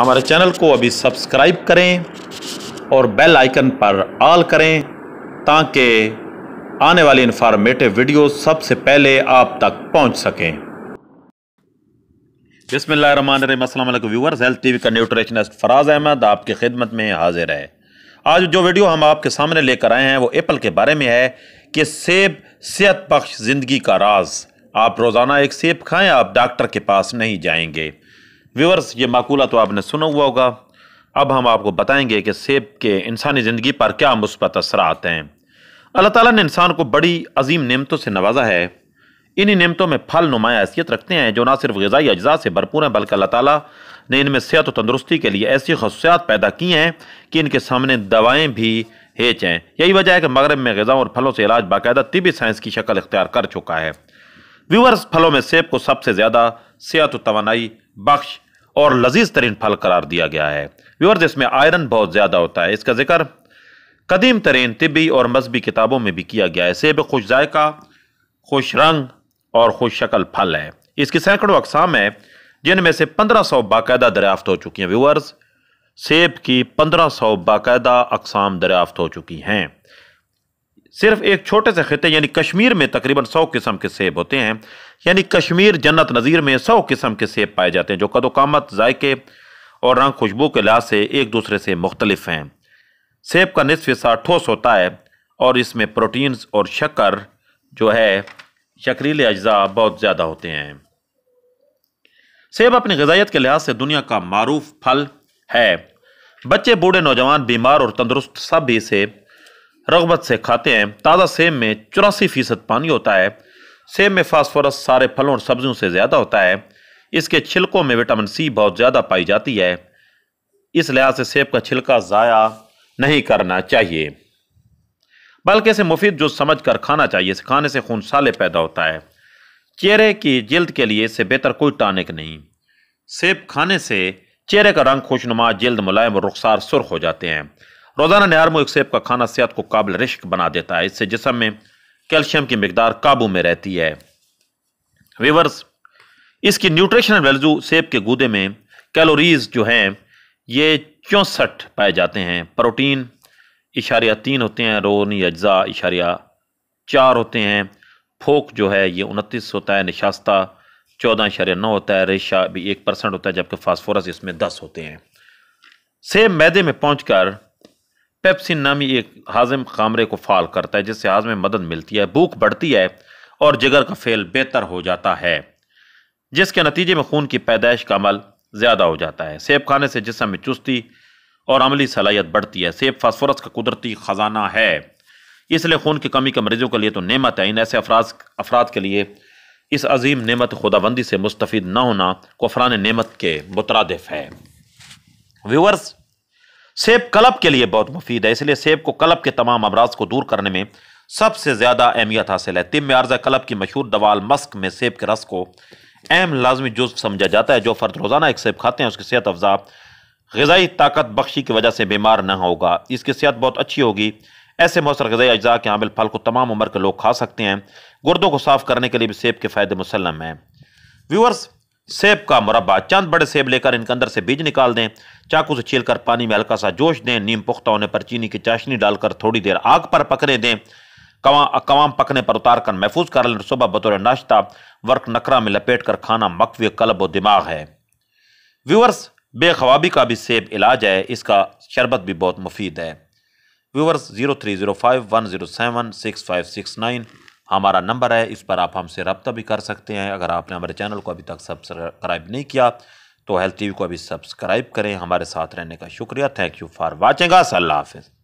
हमारे चैनल को अभी सब्सक्राइब करें और बेल आइकन पर ऑल करें ताकि आने वाली इंफॉर्मेटिव वीडियो सबसे पहले आप तक पहुंच सकें बसमिल व्यूवर्स हेल्थ टीवी का न्यूट्रिशनिस्ट फराज अहमद आपकी खिदमत में हाजिर है आज जो वीडियो हम आपके सामने लेकर आए हैं वो एप्पल के बारे में है कि सेब सेहत बख्श ज़िंदगी का राज आप रोज़ाना एक सेब खाएं आप डॉक्टर के पास नहीं जाएंगे व्यूवर्स ये माकूला तो आपने सुना हुआ होगा अब हम आपको बताएंगे कि सेब के इंसानी ज़िंदगी पर क्या मुस्बत असर आते हैं अल्लाह ताला ने इंसान को बड़ी अजीम नेमतों से नवाजा है इन्हीं नेमतों में फल नुमाया हैसियत रखते हैं जो ना सिर्फ गज़ाई अज्जा से भरपूर हैं बल्कि अल्लाह ताला ने इनमें सेहत और तंदरुस्ती के लिए ऐसी खसूसियात पैदा की हैं कि इनके सामने दवाएँ भी हेच हैं यही वजह है कि मगरब में गज़ाओं और फलों से इलाज बाकायदा तिबी साइंस की शक्ल इख्तियार कर चुका है व्यूवर्स फलों में सेब को सबसे ज़्यादा सेहत तोानाई बख्श और लजीज तरीन फल करार दिया गया है व्यूवर्स इसमें आयरन बहुत ज़्यादा होता है इसका जिक्र कदीम तरीन तबी और मजहबी किताबों में भी किया गया है सेब खुश जायका खुश रंग और खुश शक्ल फल है इसकी सैकड़ों अकसाम है जिनमें से पंद्रह सौ बाकायदा दरियाफ्त हो चुकी हैं व्यूवर्स सेब की पंद्रह सौ बाकायदा अकसाम दरियाफ्त हो चुकी हैं सिर्फ एक छोटे से खत्े यानी कश्मीर में तकरीबन सौ किस्म के सेब होते हैं यानी कश्मीर जन्नत नज़ीर में सौ किस्म के सेब पाए जाते हैं जो कदोकामत जायके और रंग खुशबू के लिहाज से एक दूसरे से मुख्तलिफ हैं सेब का नसफ हिस्सा ठोस होता है और इसमें प्रोटीन्स और शक्कर जो है शक्रीले अज्जा बहुत ज़्यादा होते हैं सेब अपनी गजाइत के लिहाज से दुनिया का मरूफ फल है बच्चे बूढ़े नौजवान बीमार और तंदरुस्त सब भी इसे रगबत से खाते हैं ताज़ा सेब में चौरासी फीसद पानी होता है सेब में फास्फोरस सारे फलों और सब्जियों से ज़्यादा होता है इसके छिलकों में विटामिन सी बहुत ज़्यादा पाई जाती है इस लिहाज से सेब का छिलका ज़ाया नहीं करना चाहिए बल्कि इसे मुफीद जो समझ कर खाना चाहिए इसे खाने से खून साले पैदा होता है चेहरे की जल्द के लिए इससे बेहतर कोई टानिक नहीं सेब खाने से चेहरे का रंग खुशनुमा जल्द मुलायम और रुखसार सुर्ख हो जाते हैं रोज़ाना नियारमो एक सेब का खाना सेहत को काबिल रिश्क बना देता है इससे जिसम में कैल्शियम की मकदार काबू में रहती है वीवर्स इसकी न्यूट्रिशनल वैल्यू सेब के गूदे में कैलोरीज जो हैं ये चौंसठ पाए जाते हैं प्रोटीन इशारिया तीन होते हैं रोनी अज्जा इशारिया चार होते हैं फोक जो है ये उनतीस होता है निशास्ता चौदह इशारिया नौ होता है रेशा भी एक परसेंट होता है जबकि फास्फोरस इसमें दस होते हैं सेब मैदे में पहुँच पेप्सिन नामी एक हाजम कामरे को फाल करता है जिससे हाजमे मदद मिलती है भूख बढ़ती है और जिगर का फेल बेहतर हो जाता है जिसके नतीजे में खून की पैदाइश का अमल ज़्यादा हो जाता है सेब खाने से जिसम में चुस्ती और अमली सलाहियत बढ़ती है सेब फास्फोरस का कुदरती ख़जाना है इसलिए खून की कमी के मरीजों के लिए तो नेमत है इन ऐसे अफराज अफराद के लिए इस अजीम नेमत खुदाबंदी से मुस्तफ़ न होना कोफ़रान नेमत के मुतरदफ है व्यूवर्स सेब कलब के लिए बहुत मुफीद है इसलिए सेब को कलब के तमाम अमराज को दूर करने में सबसे ज़्यादा अहमियत हासिल है में अर्ज कलब की मशहूर दवाल मस्क में सेब के रस को अहम लाजमी जुज्व समझा जाता है जो फ़र्द रोज़ाना एक सेब खाते हैं उसकी सेहत अफजा गजाई ताकत बख्शी की वजह से बीमार ना होगा इसकी सेहत बहुत अच्छी होगी ऐसे मौसर गजाई अज्जा के आमिल फल को तमाम उम्र के लोग खा सकते हैं गुर्दों को साफ़ करने के लिए भी सेब के फ़ायदे मुसलम हैं व्यूअर्स सेब का मुरबा चंद बड़े सेब लेकर इनके अंदर से बीज निकाल दें चाकू से छील कर पानी में हल्का सा जोश दें नीम पुख्ता होने पर चीनी की चाशनी डालकर थोड़ी देर आग पर पकने दें कवा कवाम पकने पर उतार कर महफूज कर लें सुबह बतौर नाश्ता वर्क नकरा में लपेट कर खाना मकवी कलब व दिमाग है व्यूवर्स बेखवाबी का भी सेब इलाज है इसका शरबत भी बहुत मुफीद है viewers zero three zero five one zero seven six five six nine हमारा नंबर है इस पर आप हमसे रबता भी कर सकते हैं अगर आपने हमारे चैनल को अभी तक सब्सक्राइब नहीं किया तो हेल्थ वी को अभी सब्सक्राइब करें हमारे साथ रहने का शुक्रिया थैंक यू फॉर वॉचिंग असल हाफिज़